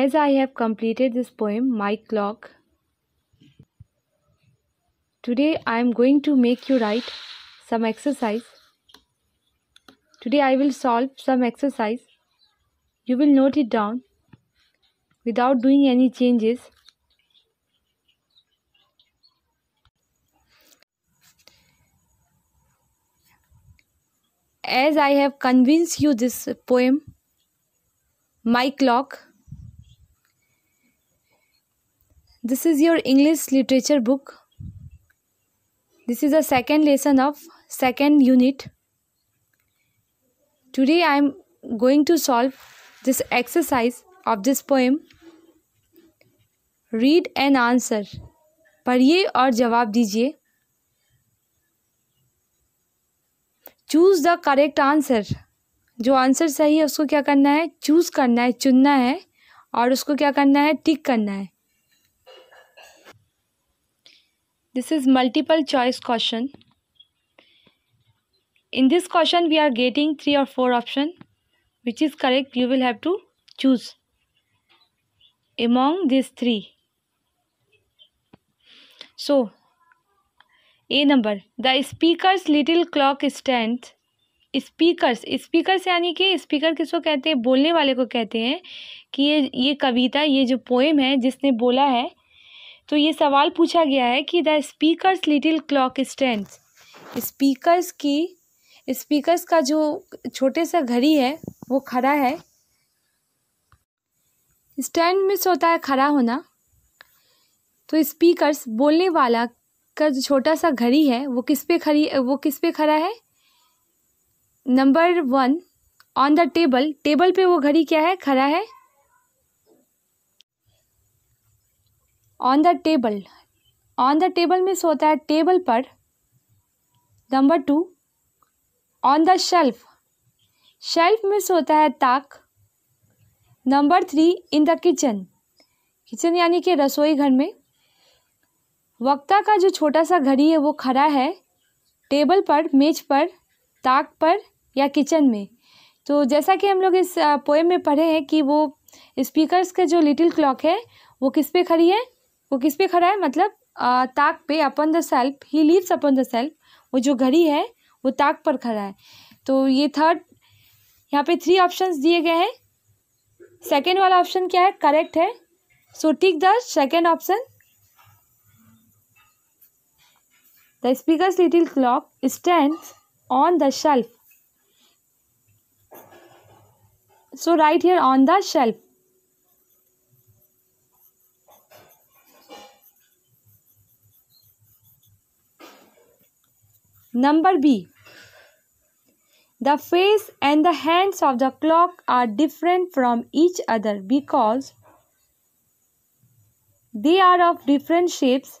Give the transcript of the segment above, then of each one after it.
As I have completed this poem, My Clock, today I am going to make you write some exercise. Today I will solve some exercise. You will note it down without doing any changes. As I have convinced you this poem, my clock this is your English literature book this is the second lesson of second unit today I am going to solve this exercise of this poem read and answer पढ़िए और जवाब दीजिए choose the correct answer जो answer सही है उसको क्या करना है चूज करना है चुनना है और उसको क्या करना है टिक करना है this is multiple choice question in this question we are getting three or four option which is correct you will have to choose among these three so a number the speaker's little clock stands speaker's speaker's यानी कि speaker किसको कहते हैं बोलने वाले को कहते हैं कि ये ये कविता ये जो पोएम है जिसने बोला है तो ये सवाल पूछा गया है कि the speaker's little clock stand speaker's की स्पीकर्स का जो छोटे सा घड़ी है वो खड़ा है स्टैंड में होता है खड़ा होना तो स्पीकर्स बोलने वाला का जो छोटा सा घड़ी है वो किस पे खड़ी वो किस पे खड़ा है number one on the table table पे वो घड़ी क्या है खड़ा है on the table on the table में होता है टेबल पर number two on the shelf shelf में होता है ताक number three in the kitchen kitchen यानी कि रसोई घर में वक्ता का जो छोटा सा घड़ी है वो खड़ा है टेबल पर मेज पर ताक पर या किचन में तो जैसा कि हम लोग इस पोएम में पढ़े हैं कि वो स्पीकर्स का जो लिटिल क्लॉक है वो किस पे खड़ी है वो किस पे खड़ा है मतलब आ, ताक पे upon the shelf he lives upon the shelf वो जो घड़ी है वो ताक पर खड़ा है तो ये थर्ड यहाँ पे थ्री ऑप्शंस दिए गए हैं सेकेंड वाला ऑप्शन क्या है करेक्ट है so tick the second option the speaker little clock stand on the shelf so right here on the shelf number B the face and the hands of the clock are different from each other because they are of different shapes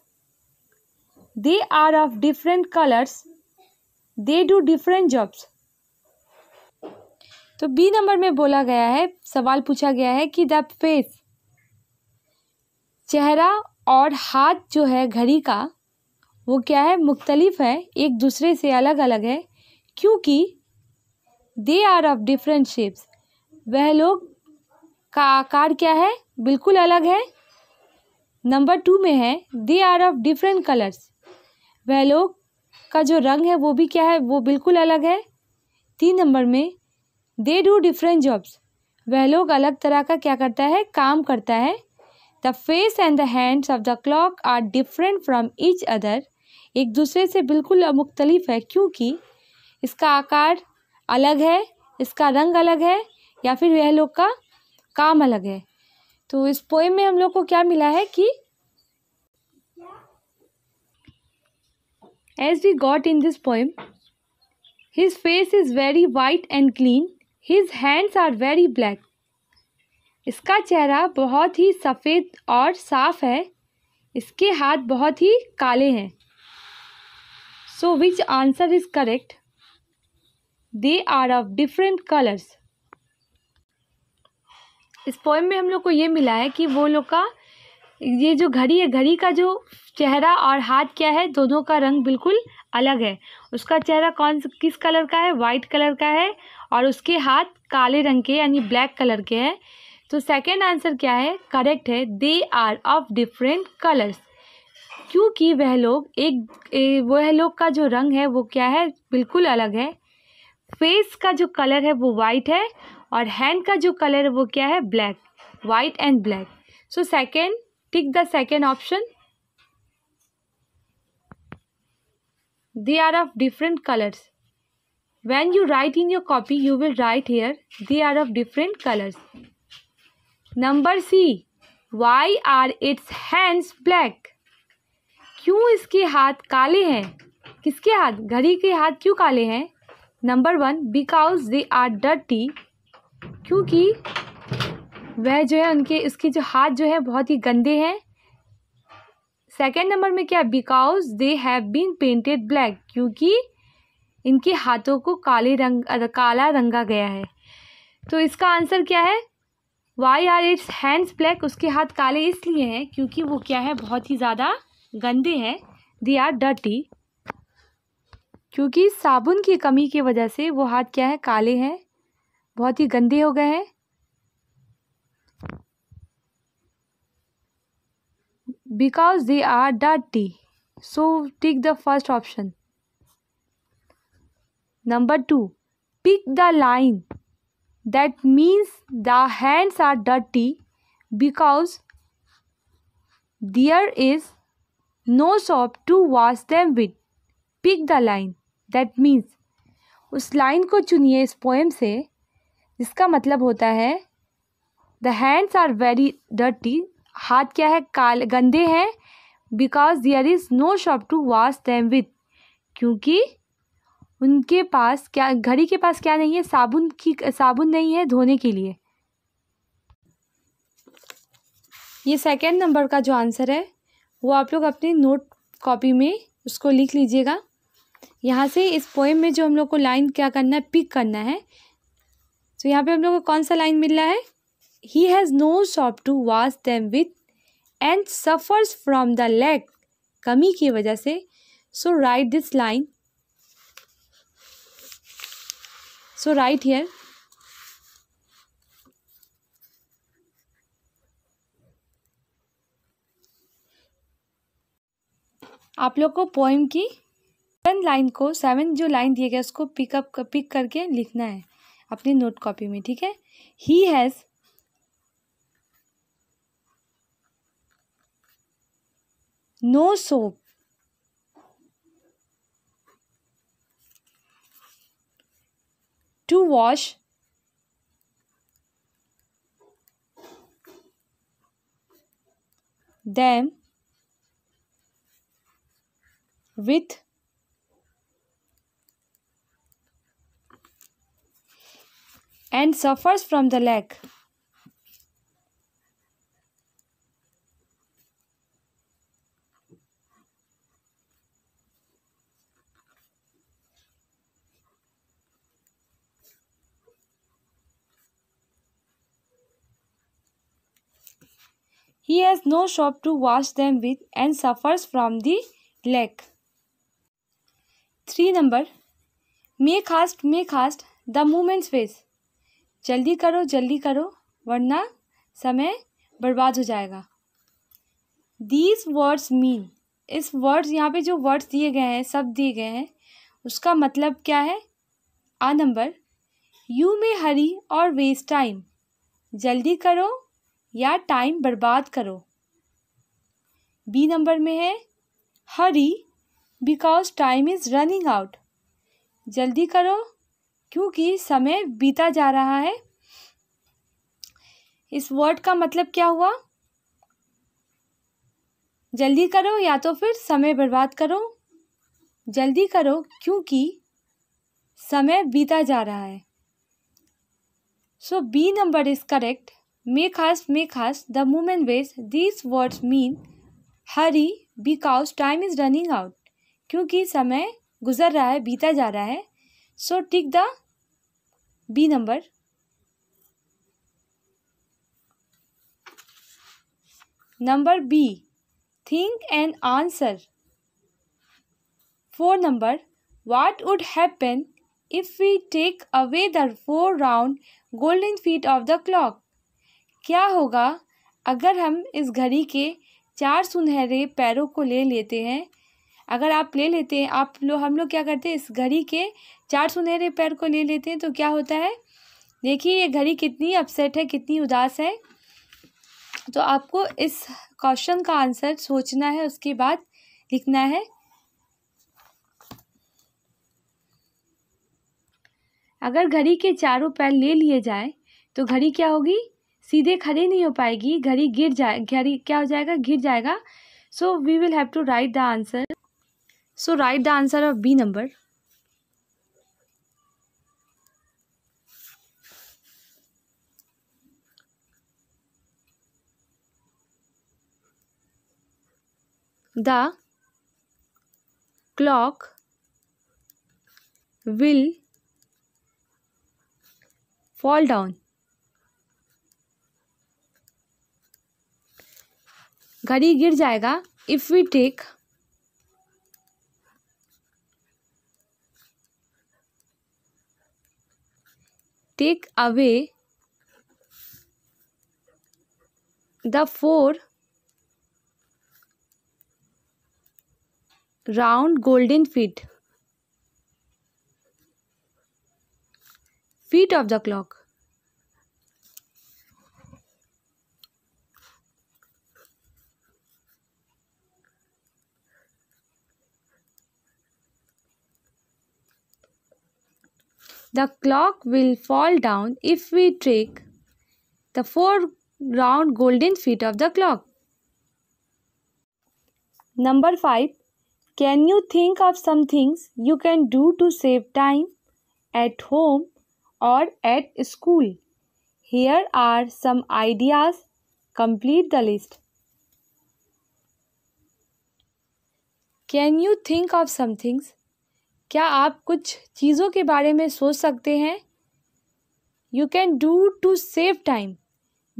they are of different colours they do different jobs तो B number में बोला गया है सवाल पूछा गया है कि द फेस चेहरा और हाथ जो है घड़ी का वो क्या है मुख्तलिफ है एक दूसरे से अलग अलग है क्योंकि they are of different shapes वह लोग का आकार क्या है बिल्कुल अलग है नंबर टू में है they are of different colours वह लोग का जो रंग है वो भी क्या है वो बिल्कुल अलग है तीन नंबर में दे डू डिफरेंट जॉब्स वह लोग अलग तरह का क्या करता है काम करता है the face and the hands of the clock are different from each other एक दूसरे से बिल्कुल मुख्तलिफ है क्योंकि इसका आकार अलग है इसका रंग अलग है या फिर वह लोग का काम अलग है तो इस पोएम में हम लोग को क्या मिला है कि as we got in this poem his face is very white and clean his hands are very black इसका चेहरा बहुत ही सफ़ेद और साफ़ है इसके हाथ बहुत ही काले हैं so which answer is correct they are of different colours इस पोएम में हम लोग को ये मिला है कि वो लोग का ये जो घड़ी है घड़ी का जो चेहरा और हाथ क्या है दोनों का रंग बिल्कुल अलग है उसका चेहरा कौन किस कलर का है वाइट कलर का है और उसके हाथ काले रंग के यानी ब्लैक कलर के हैं तो सेकेंड आंसर क्या है करेक्ट है they are of different colours क्योंकि वह लोग एक वह लोग का जो रंग है वो क्या है बिल्कुल अलग है फेस का जो कलर है वो वाइट है और हैंड का जो कलर है वो क्या है black white and black so second tick the second option they are of different colours when you write in your copy you will write here they are of different colours number C why are its hands black क्यों इसके हाथ काले हैं किसके हाथ घड़ी के हाथ क्यों काले हैं number one because they are dirty क्योंकि वह जो है उनके उसके जो हाथ जो है बहुत ही गंदे हैं सेकेंड नंबर में क्या because they have been painted black क्योंकि इनके हाथों को काले रंग काला रंगा गया है तो इसका आंसर क्या है why are its hands black उसके हाथ काले इसलिए हैं क्योंकि वो क्या है बहुत ही ज़्यादा गंदे हैं दे आर डर्टी क्योंकि साबुन की कमी की वजह से वो हाथ क्या है काले हैं बहुत ही गंदे हो गए हैं because they are dirty so tick the first option number two pick the line that means the hands are dirty because there is no soap to wash them with pick the line that means उस line को चुनिए इस poem से जिसका मतलब होता है the hands are very dirty हाथ क्या है काल गंदे हैं because there is no soap to wash them with क्योंकि उनके पास क्या घड़ी के पास क्या नहीं है साबुन की साबुन नहीं है धोने के लिए ये सेकेंड नंबर का जो आंसर है वो आप लोग अपने नोट कॉपी में उसको लिख लीजिएगा यहाँ से इस पोएम में जो हम लोग को लाइन क्या करना है पिक करना है तो यहाँ पे हम लोग को कौन सा लाइन मिल रहा है he has no soap to wash them with and suffers from the lack कमी की वजह से so write this line so write here आप लोग को पोइम की सेवन लाइन को सेवन जो लाइन दिया गया उसको पिकअप पिक करके लिखना है अपने नोट कॉपी में ठीक है he has no soap to wash them with and suffers from the lack. He has no shop to wash them with and suffers from the lack. Three number make haste make haste the moments waste जल्दी करो जल्दी करो वरना समय बर्बाद हो जाएगा these words mean इस वर्ड्स यहाँ पे जो वर्ड्स दिए गए हैं सब दिए गए हैं उसका मतलब क्या है आ नंबर यू मे हरी और वेस्ट टाइम जल्दी करो या टाइम बर्बाद करो बी नंबर में है hurry because time is running out जल्दी करो क्योंकि समय बीता जा रहा है इस वर्ड का मतलब क्या हुआ जल्दी करो या तो फिर समय बर्बाद करो जल्दी करो क्योंकि समय बीता जा रहा है सो बी नंबर इज़ करेक्ट मे खास मे खास the moment veg these words mean Hari because time is running out क्योंकि समय गुजर रहा है बीता जा रहा है so tick the B number number B think and answer four number what would happen if we take away the four round golden feet of the clock क्या होगा अगर हम इस घड़ी के चार सुनहरे पैरों को ले लेते हैं अगर आप ले लेते हैं आप लोग हम लोग क्या करते हैं इस घड़ी के चार सुनहरे पैर को ले लेते हैं तो क्या होता है देखिए ये घड़ी कितनी अपसेट है कितनी उदास है तो आपको इस क्वेश्चन का आंसर सोचना है उसके बाद लिखना है अगर घड़ी के चारों पैर ले लिए जाए तो घड़ी क्या होगी सीधे खड़ी नहीं हो पाएगी घड़ी गिर जाए घड़ी क्या हो जाएगा गिर जाएगा so we will have to write the answer so write the answer of B number the clock will fall down घड़ी गिर जाएगा if we take take away the four round golden feet feet of the clock The clock will fall down if we take the four round golden feet of the clock. Number 5. Can you think of some things you can do to save time at home or at school? Here are some ideas. Complete the list. Can you think of some things क्या आप कुछ चीज़ों के बारे में सोच सकते हैं you can do to save time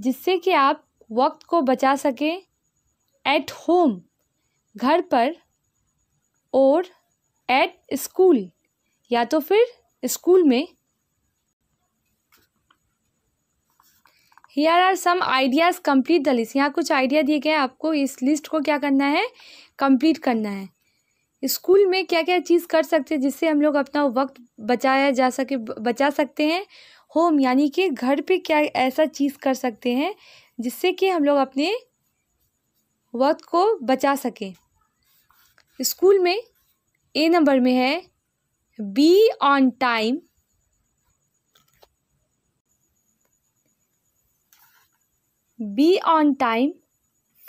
जिससे कि आप वक्त को बचा सकें एट होम घर पर और एट स्कूल या तो फिर स्कूल में here are some ideas complete the list यहाँ कुछ आइडिया दिए गए हैं आपको इस लिस्ट को क्या करना है कम्प्लीट करना है स्कूल में क्या क्या चीज़ कर सकते हैं जिससे हम लोग अपना वक्त बचाया जा सके बचा सकते हैं होम यानी कि घर पे क्या ऐसा चीज़ कर सकते हैं जिससे कि हम लोग अपने वक्त को बचा सकें स्कूल में ए नंबर में है be on time be on time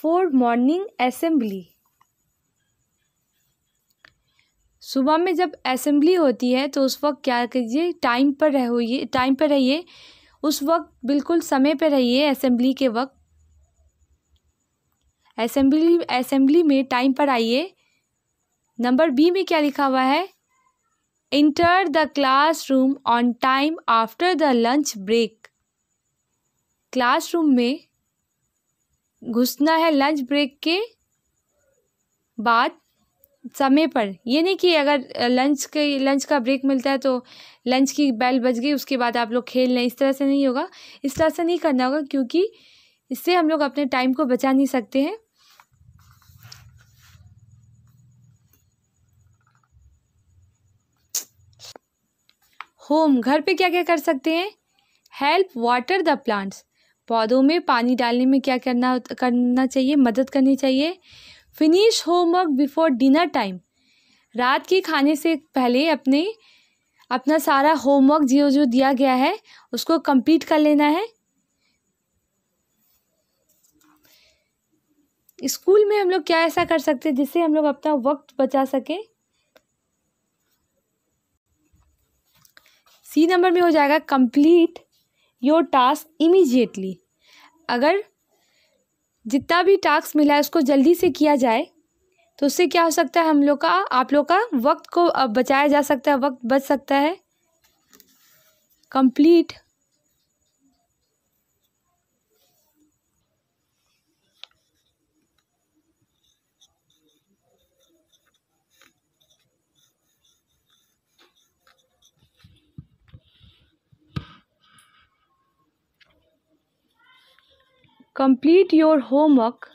for morning assembly सुबह में जब असेंबली होती है तो उस वक्त क्या कीजिए टाइम पर रहोइए टाइम पर रहिए उस वक्त बिल्कुल समय पर रहिए असेंबली के वक्त असेंबली असेंबली में टाइम पर आइए नंबर बी में क्या लिखा हुआ है enter the classroom on time after the lunch break classroom में घुसना है लंच ब्रेक के बाद समय पर ये नहीं कि अगर लंच के लंच का ब्रेक मिलता है तो लंच की बैल बज गई उसके बाद आप लोग खेल लें इस तरह से नहीं होगा इस तरह से नहीं करना होगा क्योंकि इससे हम लोग अपने टाइम को बचा नहीं सकते हैं होम घर पे क्या क्या कर सकते हैं हेल्प वाटर द प्लांट्स पौधों में पानी डालने में क्या करना करना चाहिए मदद करनी चाहिए finish homework before dinner time रात के खाने से पहले अपने अपना सारा होमवर्क जो जो दिया गया है उसको कंप्लीट कर लेना है स्कूल में हम लोग क्या ऐसा कर सकते हैं जिससे हम लोग अपना वक्त बचा सकें सी नंबर में हो जाएगा कंप्लीट योर टास्क इमीजिएटली अगर जितना भी टास्क मिला है उसको जल्दी से किया जाए तो उससे क्या हो सकता है हम लोग का आप लोग का वक्त को बचाया जा सकता है वक्त बच सकता है complete complete your homework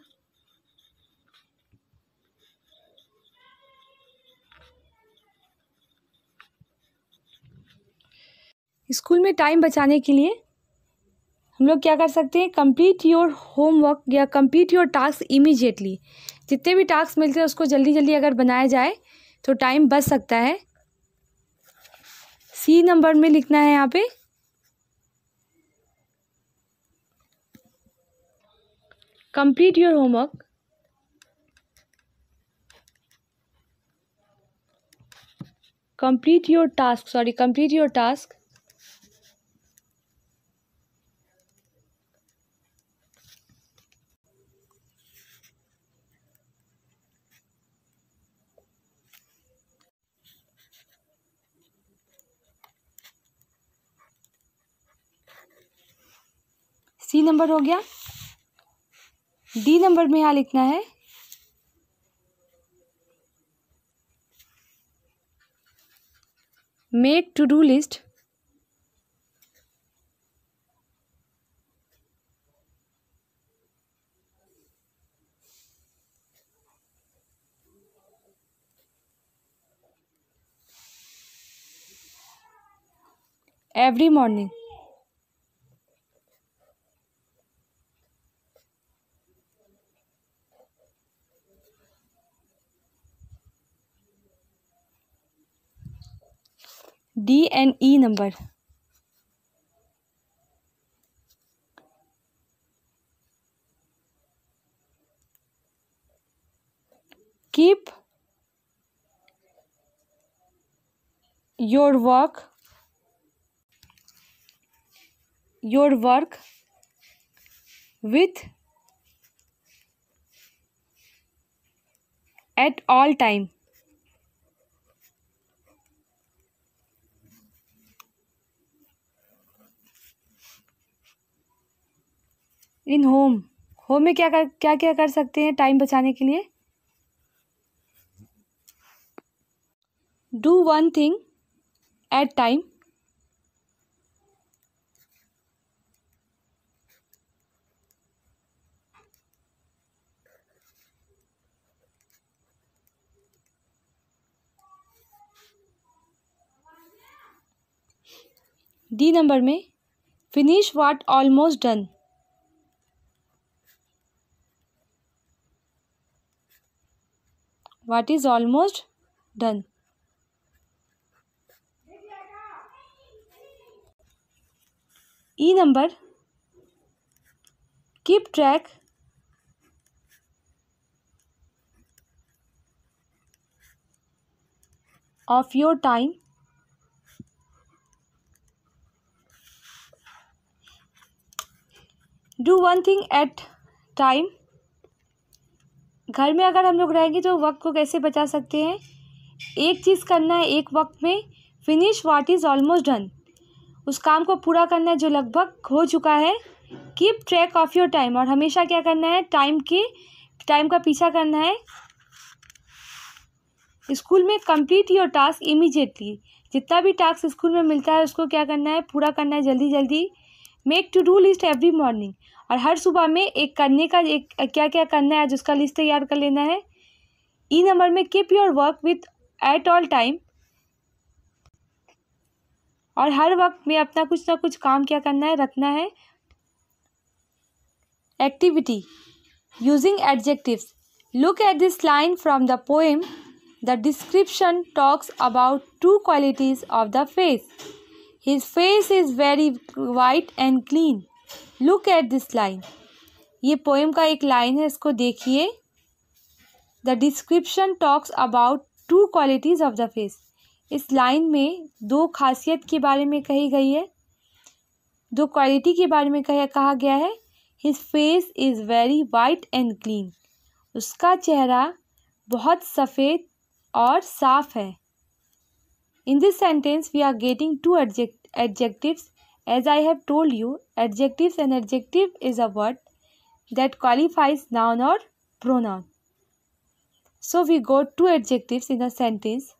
school में टाइम बचाने के लिए हम लोग क्या कर सकते हैं कंप्लीट योर होमवर्क या कंप्लीट योर टास्क इमीडिएटली जितने भी टास्क मिलते हैं उसको जल्दी जल्दी अगर बनाया जाए तो टाइम बच सकता है सी नंबर में लिखना है यहाँ पे complete your homework complete your task sorry complete your task C number हो गया डी नंबर में यहाँ लिखना है make to do list every morning D and E number. Keep your work your work with at all time in home home में क्या कर क्या क्या कर सकते हैं टाइम बचाने के लिए do one thing at time D number में finish what almost done what is almost done e number keep track of your time do one thing at time घर में अगर हम लोग रहेंगे तो वक्त को कैसे बचा सकते हैं एक चीज़ करना है एक वक्त में finish what is almost done उस काम को पूरा करना है जो लगभग हो चुका है keep track of your time और हमेशा क्या करना है टाइम के टाइम का पीछा करना है स्कूल में कंप्लीट योर टास्क इमीजिएटली जितना भी टास्क स्कूल में मिलता है उसको क्या करना है पूरा करना है जल्दी जल्दी make to do list every morning और हर सुबह में एक करने का एक क्या क्या करना है आज उसका लिस्ट तैयार कर लेना है ई e नंबर में keep your work with at all time और हर वक्त में अपना कुछ ना कुछ काम क्या करना है रखना है activity using adjective look at this line from the poem the description talks about two qualities of the face His face is very white and clean. Look at this line. ये पोएम का एक line है इसको देखिए the description talks about two qualities of the face इस line में दो खासियत के बारे में कही गई है दो क्वालिटी के बारे में कह, कहा गया है his face is very white and clean उसका चेहरा बहुत सफ़ेद और साफ है in this sentence we are getting two adjective adjectives. As I have told you, adjectives and adjective is a word that qualifies noun or pronoun. So we got two adjectives in a sentence